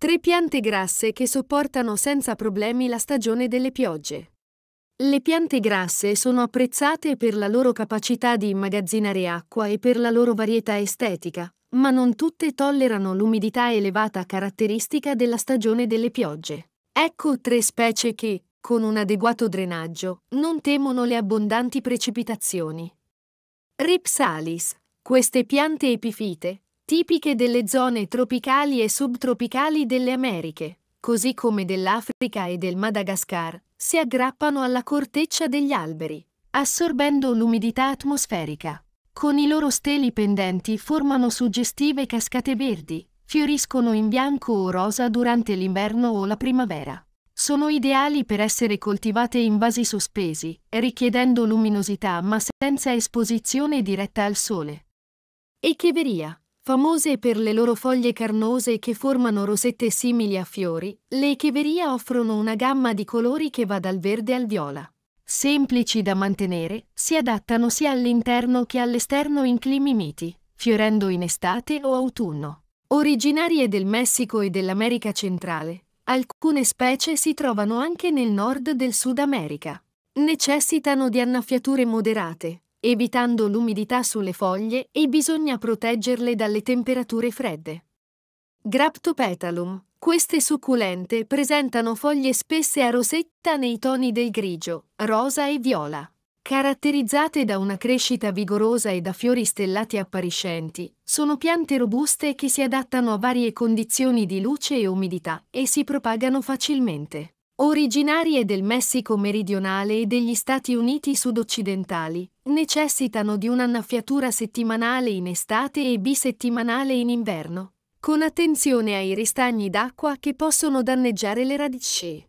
Tre piante grasse che sopportano senza problemi la stagione delle piogge. Le piante grasse sono apprezzate per la loro capacità di immagazzinare acqua e per la loro varietà estetica, ma non tutte tollerano l'umidità elevata caratteristica della stagione delle piogge. Ecco tre specie che, con un adeguato drenaggio, non temono le abbondanti precipitazioni. Ripsalis. Queste piante epifite, tipiche delle zone tropicali e subtropicali delle Americhe, così come dell'Africa e del Madagascar, si aggrappano alla corteccia degli alberi, assorbendo l'umidità atmosferica. Con i loro steli pendenti formano suggestive cascate verdi, fioriscono in bianco o rosa durante l'inverno o la primavera. Sono ideali per essere coltivate in vasi sospesi, richiedendo luminosità ma senza esposizione diretta al sole. Echeveria. Famose per le loro foglie carnose che formano rosette simili a fiori, le echeveria offrono una gamma di colori che va dal verde al viola. Semplici da mantenere, si adattano sia all'interno che all'esterno in climi miti, fiorendo in estate o autunno. Originarie del Messico e dell'America centrale, alcune specie si trovano anche nel nord del Sud America. Necessitano di annaffiature moderate, Evitando l'umidità sulle foglie e bisogna proteggerle dalle temperature fredde. Graptopetalum. Queste succulente presentano foglie spesse a rosetta nei toni del grigio, rosa e viola. Caratterizzate da una crescita vigorosa e da fiori stellati appariscenti, sono piante robuste che si adattano a varie condizioni di luce e umidità e si propagano facilmente. Originarie del Messico meridionale e degli Stati Uniti sudoccidentali, necessitano di un'annaffiatura settimanale in estate e bisettimanale in inverno, con attenzione ai ristagni d'acqua che possono danneggiare le radici.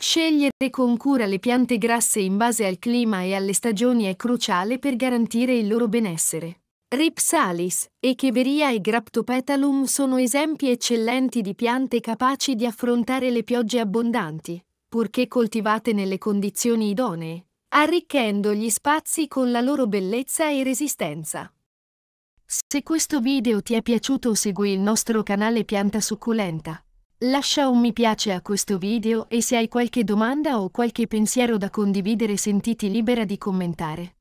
Scegliere con cura le piante grasse in base al clima e alle stagioni è cruciale per garantire il loro benessere. Ripsalis, Echeveria e Graptopetalum sono esempi eccellenti di piante capaci di affrontare le piogge abbondanti, purché coltivate nelle condizioni idonee arricchendo gli spazi con la loro bellezza e resistenza. Se questo video ti è piaciuto segui il nostro canale Pianta Succulenta. Lascia un mi piace a questo video e se hai qualche domanda o qualche pensiero da condividere sentiti libera di commentare.